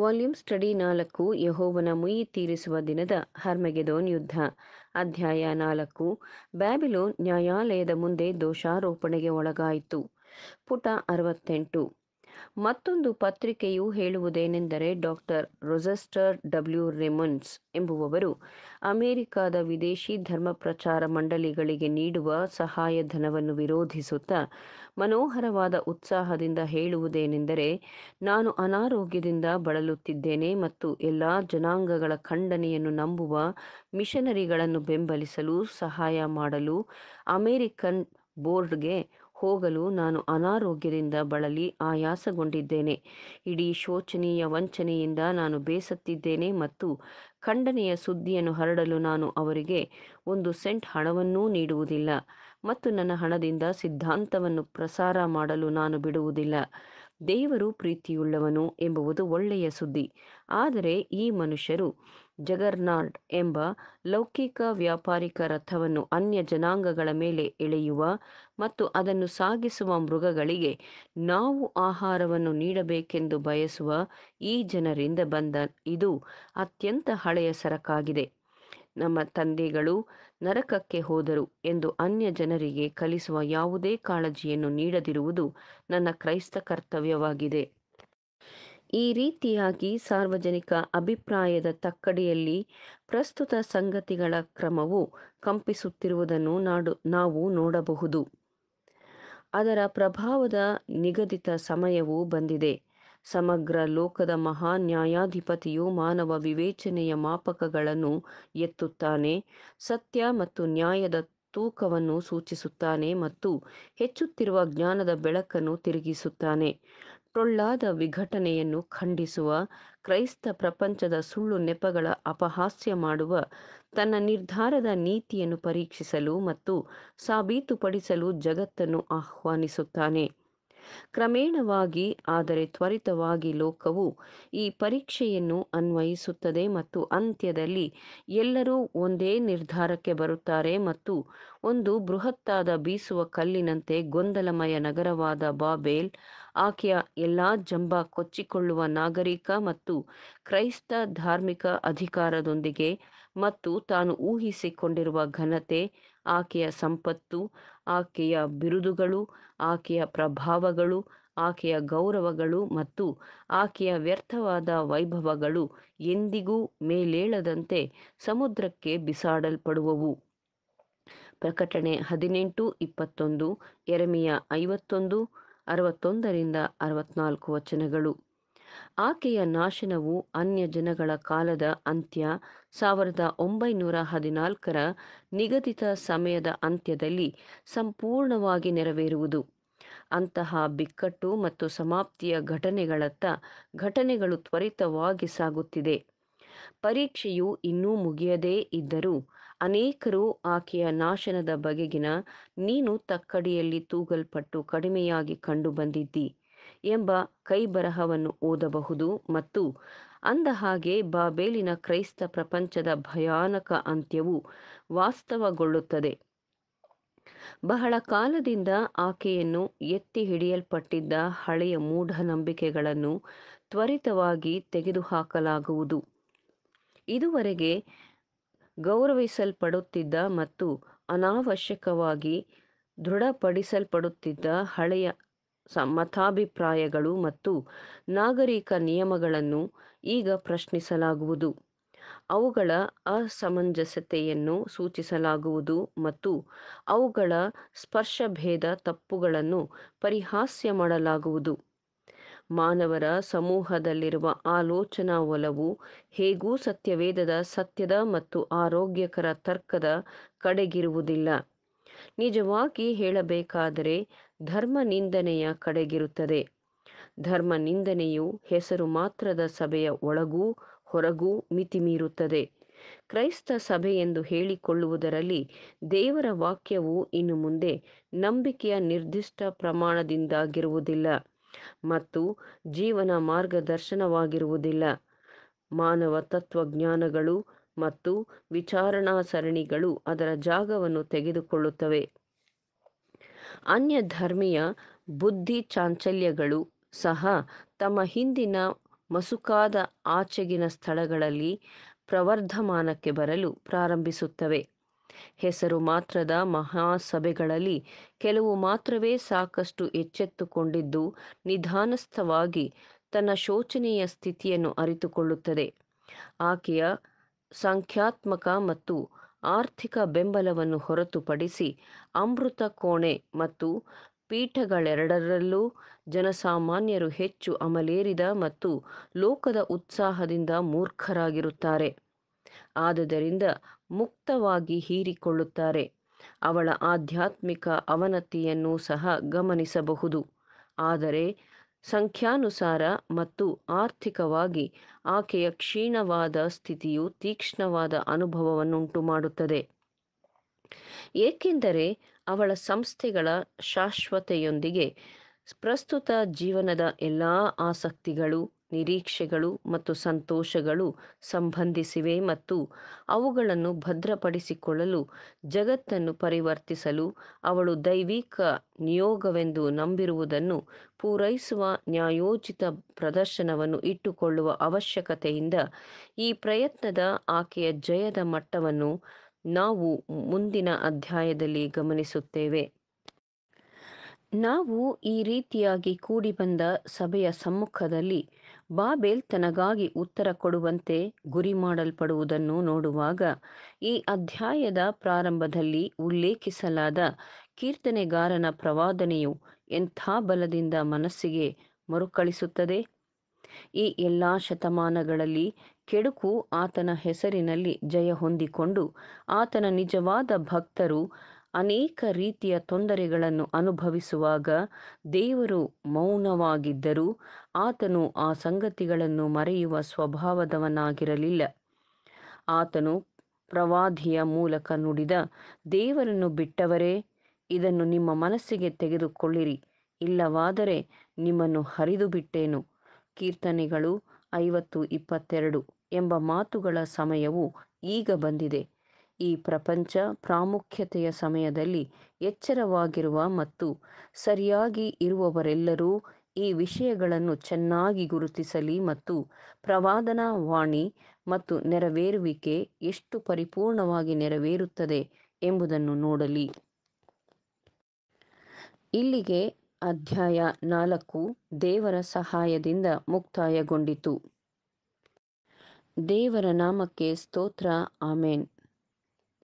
volume study ನಾಲ್ಕು ಯಹೋವನ ಮುಯಿ ತೀರಿಸುವ ದಿನದ ಹರ್ಮೆಗೆದೋನ್ ಯುದ್ಧ ಅಧ್ಯಾಯ ನಾಲ್ಕು ಬ್ಯಾಬಿಲೋನ್ ನ್ಯಾಯಾಲಯದ ಮುಂದೆ ದೋಷಾರೋಪಣೆಗೆ ಒಳಗಾಯಿತು ಪುಟ ಅರವತ್ತೆಂಟು ಮತ್ತೊಂದು ಪತ್ರಿಕೆಯು ಹೇಳುವುದೇನೆಂದರೆ ಡಾಕ್ಟರ್ ರೊಜೆಸ್ಟರ್ ಡಬ್ಲ್ಯೂ ರೆಮನ್ಸ್ ಎಂಬುವವರು ಅಮೆರಿಕದ ವಿದೇಶಿ ಧರ್ಮ ಪ್ರಚಾರ ಮಂಡಳಿಗಳಿಗೆ ನೀಡುವ ಸಹಾಯಧನವನ್ನು ವಿರೋಧಿಸುತ್ತಾ ಮನೋಹರವಾದ ಉತ್ಸಾಹದಿಂದ ಹೇಳುವುದೇನೆಂದರೆ ನಾನು ಅನಾರೋಗ್ಯದಿಂದ ಬಳಲುತ್ತಿದ್ದೇನೆ ಮತ್ತು ಎಲ್ಲಾ ಜನಾಂಗಗಳ ಖಂಡನೆಯನ್ನು ನಂಬುವ ಮಿಷನರಿಗಳನ್ನು ಬೆಂಬಲಿಸಲು ಸಹಾಯ ಮಾಡಲು ಅಮೆರಿಕನ್ ಬೋರ್ಡ್ಗೆ ಹೋಗಲು ನಾನು ಅನಾರೋಗ್ಯದಿಂದ ಬಳಲಿ ಆಯಾಸಗೊಂಡಿದ್ದೇನೆ ಇಡೀ ಶೋಚನೀಯ ವಂಚನೆಯಿಂದ ನಾನು ಬೇಸತ್ತಿದ್ದೇನೆ ಮತ್ತು ಖಂಡನೆಯ ಸುದ್ದಿಯನ್ನು ಹರಡಲು ನಾನು ಅವರಿಗೆ ಒಂದು ಸೆಂಟ್ ಹಣವನ್ನೂ ನೀಡುವುದಿಲ್ಲ ಮತ್ತು ನನ್ನ ಹಣದಿಂದ ಸಿದ್ಧಾಂತವನ್ನು ಪ್ರಸಾರ ಮಾಡಲು ನಾನು ಬಿಡುವುದಿಲ್ಲ ದೇವರು ಪ್ರೀತಿಯುಳ್ಳವನು ಎಂಬುವುದು ಒಳ್ಳೆಯ ಸುದ್ದಿ ಆದರೆ ಈ ಮನುಷ್ಯರು ಜಗರ್ನಾಡ್ ಎಂಬ ಲೌಕಿಕ ವ್ಯಾಪಾರಿಕ ರಥವನ್ನು ಅನ್ಯ ಜನಾಂಗಗಳ ಮೇಲೆ ಎಳೆಯುವ ಮತ್ತು ಅದನ್ನು ಸಾಗಿಸುವ ಮೃಗಗಳಿಗೆ ನಾವು ಆಹಾರವನ್ನು ನೀಡಬೇಕೆಂದು ಬಯಸುವ ಈ ಜನರಿಂದ ಬಂದ ಇದು ಅತ್ಯಂತ ಹಳೆಯ ಸರಕಾಗಿದೆ ನಮ್ಮ ತಂದೆಗಳು ನರಕಕ್ಕೆ ಹೋದರು ಎಂದು ಅನ್ಯ ಜನರಿಗೆ ಕಲಿಸುವ ಯಾವುದೇ ಕಾಳಜಿಯನ್ನು ನೀಡದಿರುವುದು ನನ್ನ ಕ್ರೈಸ್ತ ಕರ್ತವ್ಯವಾಗಿದೆ ಈ ರೀತಿಯಾಗಿ ಸಾರ್ವಜನಿಕ ಅಭಿಪ್ರಾಯದ ತಕ್ಕಡಿಯಲ್ಲಿ ಪ್ರಸ್ತುತ ಸಂಗತಿಗಳ ಕ್ರಮವು ಕಂಪಿಸುತ್ತಿರುವುದನ್ನು ನಾಡು ನಾವು ನೋಡಬಹುದು ಅದರ ಪ್ರಭಾವದ ನಿಗದಿತ ಸಮಯವೂ ಬಂದಿದೆ ಸಮಗ್ರ ಲೋಕದ ಮಹಾ ನ್ಯಾಯಾಧಿಪತಿಯು ಮಾನವ ವಿವೇಚನೆಯ ಮಾಪಕಗಳನ್ನು ಎತ್ತುತ್ತಾನೆ ಸತ್ಯ ಮತ್ತು ನ್ಯಾಯದ ತೂಕವನ್ನು ಸೂಚಿಸುತ್ತಾನೆ ಮತ್ತು ಹೆಚ್ಚುತ್ತಿರುವ ಜ್ಞಾನದ ಬೆಳಕನ್ನು ತಿರುಗಿಸುತ್ತಾನೆ ಟೊಳ್ಳಾದ ವಿಘಟನೆಯನ್ನು ಖಂಡಿಸುವ ಕ್ರೈಸ್ತ ಪ್ರಪಂಚದ ಸುಳ್ಳು ನೆಪಗಳ ಅಪಹಾಸ್ಯ ಮಾಡುವ ತನ್ನ ನಿರ್ಧಾರದ ನೀತಿಯನ್ನು ಪರೀಕ್ಷಿಸಲು ಮತ್ತು ಸಾಬೀತುಪಡಿಸಲು ಜಗತ್ತನ್ನು ಆಹ್ವಾನಿಸುತ್ತಾನೆ ಕ್ರಮೇಣವಾಗಿ ಆದರೆ ತ್ವರಿತವಾಗಿ ಲೋಕವು ಈ ಪರೀಕ್ಷೆಯನ್ನು ಅನ್ವಯಿಸುತ್ತದೆ ಮತ್ತು ಅಂತ್ಯದಲ್ಲಿ ಎಲ್ಲರೂ ಒಂದೇ ನಿರ್ಧಾರಕ್ಕೆ ಬರುತ್ತಾರೆ ಮತ್ತು ಒಂದು ಬೃಹತ್ತಾದ ಬೀಸುವ ಕಲ್ಲಿನಂತೆ ಗೊಂದಲಮಯ ನಗರವಾದ ಬಾಬೇಲ್ ಆಕೆಯ ಎಲ್ಲಾ ಜಂಬ ಕೊಚ್ಚಿಕೊಳ್ಳುವ ನಾಗರಿಕ ಮತ್ತು ಕ್ರೈಸ್ತ ಧಾರ್ಮಿಕ ಅಧಿಕಾರದೊಂದಿಗೆ ಮತ್ತು ತಾನು ಊಹಿಸಿಕೊಂಡಿರುವ ಘನತೆ ಆಕೆಯ ಸಂಪತ್ತು ಆಕೆಯ ಬಿರುದುಗಳು ಆಕೆಯ ಪ್ರಭಾವಗಳು ಆಕೆಯ ಗೌರವಗಳು ಮತ್ತು ಆಕೆಯ ವ್ಯರ್ಥವಾದ ವೈಭವಗಳು ಎಂದಿಗೂ ಮೇಲೇಳದಂತೆ ಸಮುದ್ರಕ್ಕೆ ಬಿಸಾಡಲ್ಪಡುವವು ಪ್ರಕಟಣೆ ಹದಿನೆಂಟು ಇಪ್ಪತ್ತೊಂದು ಎರಮೆಯ ಐವತ್ತೊಂದು ಅರವತ್ತೊಂದರಿಂದ ಅರವತ್ನಾಲ್ಕು ವಚನಗಳು ಆಕೆಯ ನಾಶನವು ಅನ್ಯ ಜನಗಳ ಕಾಲದ ಅಂತ್ಯ ಸಾವಿರದ ಒಂಬೈನೂರ ಹದಿನಾಲ್ಕರ ನಿಗದಿತ ಸಮಯದ ಅಂತ್ಯದಲ್ಲಿ ಸಂಪೂರ್ಣವಾಗಿ ನೆರವೇರುವುದು ಅಂತಹ ಬಿಕ್ಕಟ್ಟು ಮತ್ತು ಸಮಾಪ್ತಿಯ ಘಟನೆಗಳತ್ತ ಘಟನೆಗಳು ತ್ವರಿತವಾಗಿ ಸಾಗುತ್ತಿದೆ ಪರೀಕ್ಷೆಯು ಇನ್ನೂ ಮುಗಿಯದೇ ಇದ್ದರೂ ಅನೇಕರು ಆಕೆಯ ನಾಶನದ ಬಗೆಗಿನ ನೀನು ತಕ್ಕಡಿಯಲ್ಲಿ ತೂಗಲ್ಪಟ್ಟು ಕಡಿಮೆಯಾಗಿ ಕಂಡುಬಂದಿದ್ದಿ ಎಂಬ ಕೈಬರಹವನ್ನು ಓದಬಹುದು ಮತ್ತು ಅಂದಹಾಗೆ ಬಾಬೇಲಿನ ಕ್ರೈಸ್ತ ಪ್ರಪಂಚದ ಭಯಾನಕ ಅಂತ್ಯವು ವಾಸ್ತವಗೊಳ್ಳುತ್ತದೆ ಬಹಳ ಕಾಲದಿಂದ ಆಕೆಯನ್ನು ಎತ್ತಿ ಹಿಡಿಯಲ್ಪಟ್ಟಿದ್ದ ಹಳೆಯ ಮೂಢನಂಬಿಕೆಗಳನ್ನು ತ್ವರಿತವಾಗಿ ತೆಗೆದುಹಾಕಲಾಗುವುದು ಇದುವರೆಗೆ ಗೌರವಿಸಲ್ಪಡುತ್ತಿದ್ದ ಮತ್ತು ಅನಾವಶ್ಯಕವಾಗಿ ದೃಢಪಡಿಸಲ್ಪಡುತ್ತಿದ್ದ ಹಳೆಯ ಮತಾಭಿಪ್ರಾಯಗಳು ಮತ್ತು ನಾಗರಿಕ ನಿಯಮಗಳನ್ನು ಈಗ ಪ್ರಶ್ನಿಸಲಾಗುವುದು ಅವುಗಳ ಅಸಮಂಜಸತೆಯನ್ನು ಸೂಚಿಸಲಾಗುವುದು ಮತ್ತು ಅವುಗಳ ಸ್ಪರ್ಶಭೇದ ತಪ್ಪುಗಳನ್ನು ಪರಿಹಾಸ್ಯ ಮಾಡಲಾಗುವುದು ಮಾನವರ ಸಮೂಹದಲ್ಲಿರುವ ಆಲೋಚನಾ ಒಲವು ಹೇಗೂ ಸತ್ಯವೇದದ ಸತ್ಯದ ಮತ್ತು ಆರೋಗ್ಯಕರ ತರ್ಕದ ಕಡೆಗಿರುವುದಿಲ್ಲ ನಿಜವಾಗಿ ಹೇಳಬೇಕಾದರೆ ಧರ್ಮ ನಿಂದನೆಯ ಕಡೆಗಿರುತ್ತದೆ ಧರ್ಮ ನಿಂದನೆಯು ಹೆಸರು ಮಾತ್ರದ ಸಭೆಯ ಒಳಗೂ ಹೊರಗೂ ಮಿತಿ ಮೀರುತ್ತದೆ ಕ್ರೈಸ್ತ ಸಭೆ ಎಂದು ಹೇಳಿಕೊಳ್ಳುವುದರಲ್ಲಿ ದೇವರ ವಾಕ್ಯವು ಇನ್ನು ಮುಂದೆ ನಂಬಿಕೆಯ ನಿರ್ದಿಷ್ಟ ಪ್ರಮಾಣದಿಂದಾಗಿರುವುದಿಲ್ಲ ಮತ್ತು ಜೀವನ ಮಾರ್ಗದರ್ಶನವಾಗಿರುವುದಿಲ್ಲ ಮಾನವ ತತ್ವಜ್ಞಾನಗಳು ಮತ್ತು ವಿಚಾರಣಾ ಸರಣಿಗಳು ಅದರ ಜಾಗವನ್ನು ತೆಗೆದುಕೊಳ್ಳುತ್ತವೆ ಅನ್ಯ ಧರ್ಮೀಯ ಬುದ್ಧಿ ಚಾಂಚಲ್ಯಗಳು ಸಹ ತಮ್ಮ ಹಿಂದಿನ ಮಸುಕಾದ ಆಚೆಗಿನ ಸ್ಥಳಗಳಲ್ಲಿ ಪ್ರವರ್ಧಮಾನಕ್ಕೆ ಬರಲು ಪ್ರಾರಂಭಿಸುತ್ತವೆ ಹೆಸರು ಮಾತ್ರದ ಮಹಾಸಭೆಗಳಲ್ಲಿ ಕೆಲವು ಮಾತ್ರವೇ ಸಾಕಷ್ಟು ಎಚ್ಚೆತ್ತುಕೊಂಡಿದ್ದು ನಿಧಾನಸ್ಥವಾಗಿ ತನ್ನ ಶೋಚನೀಯ ಸ್ಥಿತಿಯನ್ನು ಅರಿತುಕೊಳ್ಳುತ್ತದೆ ಆಕೆಯ ಸಂಖ್ಯಾತ್ಮಕ ಮತ್ತು ಆರ್ಥಿಕ ಬೆಂಬಲವನ್ನು ಹೊರತುಪಡಿಸಿ ಅಮೃತ ಕೋಣೆ ಮತ್ತು ಪೀಠಗಳೆರಡರಲ್ಲೂ ಜನಸಾಮಾನ್ಯರು ಹೆಚ್ಚು ಅಮಲೇರಿದ ಮತ್ತು ಲೋಕದ ಉತ್ಸಾಹದಿಂದ ಮೂರ್ಖರಾಗಿರುತ್ತಾರೆ ಆದ್ದರಿಂದ ಮುಕ್ತವಾಗಿ ಹೀರಿಕೊಳ್ಳುತ್ತಾರೆ ಅವಳ ಆಧ್ಯಾತ್ಮಿಕ ಅವನತಿಯನ್ನು ಸಹ ಗಮನಿಸಬಹುದು ಆದರೆ ಸಂಖ್ಯಾನುಸಾರ ಮತ್ತು ಆರ್ಥಿಕವಾಗಿ ಆಕೆಯ ಕ್ಷೀಣವಾದ ಸ್ಥಿತಿಯು ತೀಕ್ಷ್ಣವಾದ ಅನುಭವವನ್ನುಂಟು ಮಾಡುತ್ತದೆ ಏಕೆಂದರೆ ಅವಳ ಸಂಸ್ಥೆಗಳ ಶಾಶ್ವತೆಯೊಂದಿಗೆ ಪ್ರಸ್ತುತ ಜೀವನದ ಎಲ್ಲಾ ಆಸಕ್ತಿಗಳು ನಿರೀಕ್ಷೆಗಳು ಮತ್ತು ಸಂತೋಷಗಳು ಸಂಬಂಧಿಸಿವೆ ಮತ್ತು ಅವುಗಳನ್ನು ಭದ್ರಪಡಿಸಿಕೊಳ್ಳಲು ಜಗತ್ತನ್ನು ಪರಿವರ್ತಿಸಲು ಅವಳು ದೈವಿಕ ನಿಯೋಗವೆಂದು ನಂಬಿರುವುದನ್ನು ಪೂರೈಸುವ ನ್ಯಾಯೋಚಿತ ಪ್ರದರ್ಶನವನ್ನು ಇಟ್ಟುಕೊಳ್ಳುವ ಅವಶ್ಯಕತೆಯಿಂದ ಈ ಪ್ರಯತ್ನದ ಆಕೆಯ ಜಯದ ಮಟ್ಟವನ್ನು ನಾವು ಮುಂದಿನ ಅಧ್ಯಾಯದಲ್ಲಿ ಗಮನಿಸುತ್ತೇವೆ ನಾವು ಈ ರೀತಿಯಾಗಿ ಕೂಡಿಬಂದ ಸಭೆಯ ಸಮ್ಮುಖದಲ್ಲಿ ಬಾಬೆಲ್ ತನಗಾಗಿ ಉತ್ತರ ಕೊಡುವಂತೆ ಗುರಿ ಮಾಡಲ್ಪಡುವುದನ್ನು ನೋಡುವಾಗ ಈ ಅಧ್ಯಾಯದ ಪ್ರಾರಂಭದಲ್ಲಿ ಉಲ್ಲೇಖಿಸಲಾದ ಕೀರ್ತನೆಗಾರನ ಪ್ರವಾದನೆಯು ಎಂಥ ಬಲದಿಂದ ಮನಸ್ಸಿಗೆ ಮರುಕಳಿಸುತ್ತದೆ ಈ ಎಲ್ಲಾ ಶತಮಾನಗಳಲ್ಲಿ ಕೆಡುಕು ಆತನ ಹೆಸರಿನಲ್ಲಿ ಜಯ ಹೊಂದಿಕೊಂಡು ಆತನ ನಿಜವಾದ ಭಕ್ತರು ಅನೇಕ ರೀತಿಯ ತೊಂದರೆಗಳನ್ನು ಅನುಭವಿಸುವಾಗ ದೇವರು ಮೌನವಾಗಿದ್ದರೂ ಆತನು ಆ ಸಂಗತಿಗಳನ್ನು ಮರೆಯುವ ಸ್ವಭಾವದವನಾಗಿರಲಿಲ್ಲ ಆತನು ಪ್ರವಾದಿಯ ಮೂಲಕ ನುಡಿದ ದೇವರನ್ನು ಬಿಟ್ಟವರೇ ಇದನ್ನು ನಿಮ್ಮ ಮನಸ್ಸಿಗೆ ತೆಗೆದುಕೊಳ್ಳಿರಿ ಇಲ್ಲವಾದರೆ ನಿಮ್ಮನ್ನು ಹರಿದು ಬಿಟ್ಟೇನು ಕೀರ್ತನೆಗಳು ಐವತ್ತು ಇಪ್ಪತ್ತೆರಡು ಎಂಬ ಮಾತುಗಳ ಸಮಯವು ಈಗ ಬಂದಿದೆ ಈ ಪ್ರಪಂಚ ಪ್ರಾಮುಖ್ಯತೆಯ ಸಮಯದಲ್ಲಿ ಎಚ್ಚರವಾಗಿರುವ ಮತ್ತು ಸರಿಯಾಗಿ ಇರುವವರೆಲ್ಲರೂ ಈ ವಿಷಯಗಳನ್ನು ಚೆನ್ನಾಗಿ ಗುರುತಿಸಲಿ ಮತ್ತು ಪ್ರವಾದನ ವಾಣಿ ಮತ್ತು ನೆರವೇರುವಿಕೆ ಎಷ್ಟು ಪರಿಪೂರ್ಣವಾಗಿ ನೆರವೇರುತ್ತದೆ ಎಂಬುದನ್ನು ನೋಡಲಿ ಇಲ್ಲಿಗೆ ಅಧ್ಯಾಯ ನಾಲ್ಕು ದೇವರ ಸಹಾಯದಿಂದ ಮುಕ್ತಾಯಗೊಂಡಿತು ದೇವರ ನಾಮಕ್ಕೆ ಸ್ತೋತ್ರ ಆಮೇನ್